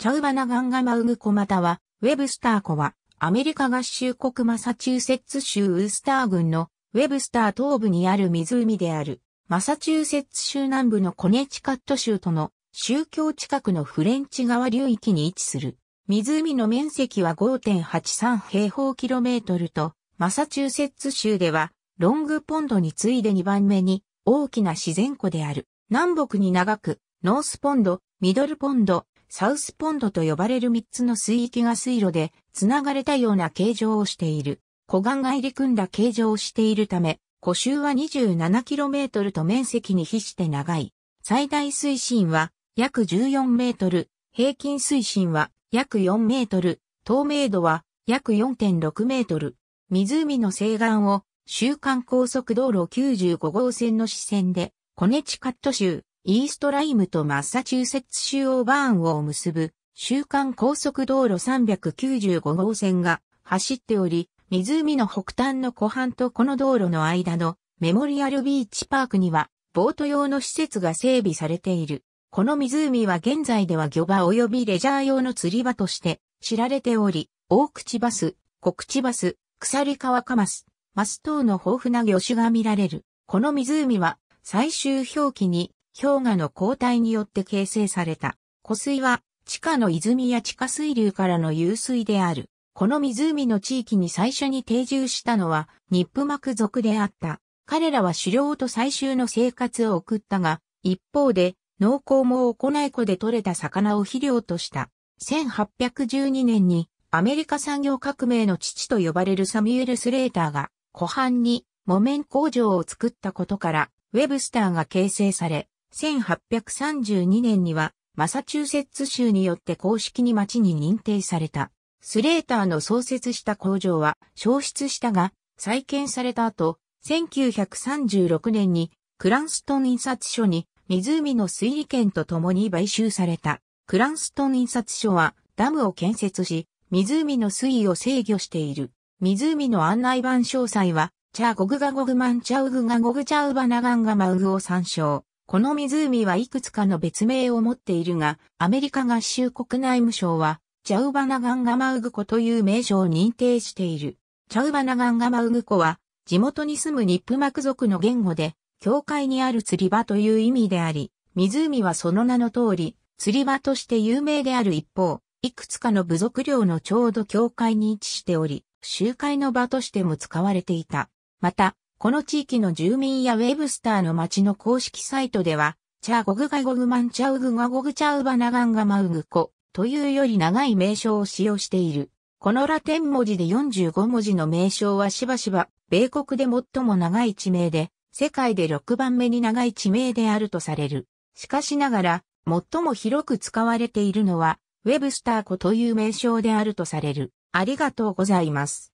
チャウバナガンガマウグコまたは、ウェブスター湖は、アメリカ合衆国マサチューセッツ州ウースター郡のウェブスター東部にある湖である、マサチューセッツ州南部のコネチカット州との宗教近くのフレンチ川流域に位置する。湖の面積は5.83平方キロメートルと、マサチューセッツ州では、ロングポンドに次いで2番目に大きな自然湖である。南北に長く、ノースポンド、ミドルポンド、サウスポンドと呼ばれる3つの水域が水路で繋がれたような形状をしている。湖岸が入り組んだ形状をしているため、湖周は 27km と面積に比して長い。最大水深は約14メートル、平均水深は約4メートル、透明度は約4.6メートル。湖の西岸を週間高速道路95号線の支線でコネチカット州、イーストライムとマッサチューセッツ州オーバーンを結ぶ、週間高速道路395号線が走っており、湖の北端の湖畔とこの道路の間のメモリアルビーチパークには、ボート用の施設が整備されている。この湖は現在では漁場及びレジャー用の釣り場として知られており、大口バス、小口バス、鎖川カマス、マス等の豊富な魚種が見られる。この湖は最終表記に氷河の交代によって形成された。湖水は地下の泉や地下水流からの湧水である。この湖の地域に最初に定住したのはニップ膜族であった。彼らは狩猟と採集の生活を送ったが、一方で農耕も行い湖で獲れた魚を肥料とした。1812年にアメリカ産業革命の父と呼ばれるサミュエル・スレーターが湖畔に木綿工場を作ったことから、ウェブスターが形成され、1832年には、マサチューセッツ州によって公式に町に認定された。スレーターの創設した工場は消失したが、再建された後、1936年にクランストン印刷所に湖の水利権と共に買収された。クランストン印刷所はダムを建設し、湖の水位を制御している。湖の案内板詳細は、チャーゴグガゴグマンチャウグガゴグチャウバナガンガマウグを参照。この湖はいくつかの別名を持っているが、アメリカ合衆国内務省は、チャウバナガンガマウグ湖という名称を認定している。チャウバナガンガマウグ湖は、地元に住むニップマク族の言語で、教会にある釣り場という意味であり、湖はその名の通り、釣り場として有名である一方、いくつかの部族寮のちょうど教会に位置しており、集会の場としても使われていた。また、この地域の住民やウェブスターの町の公式サイトでは、チャーゴグガゴグマンチャウグガゴグチャウバナガンガマウグコというより長い名称を使用している。このラテン文字で45文字の名称はしばしば、米国で最も長い地名で、世界で6番目に長い地名であるとされる。しかしながら、最も広く使われているのは、ウェブスターコという名称であるとされる。ありがとうございます。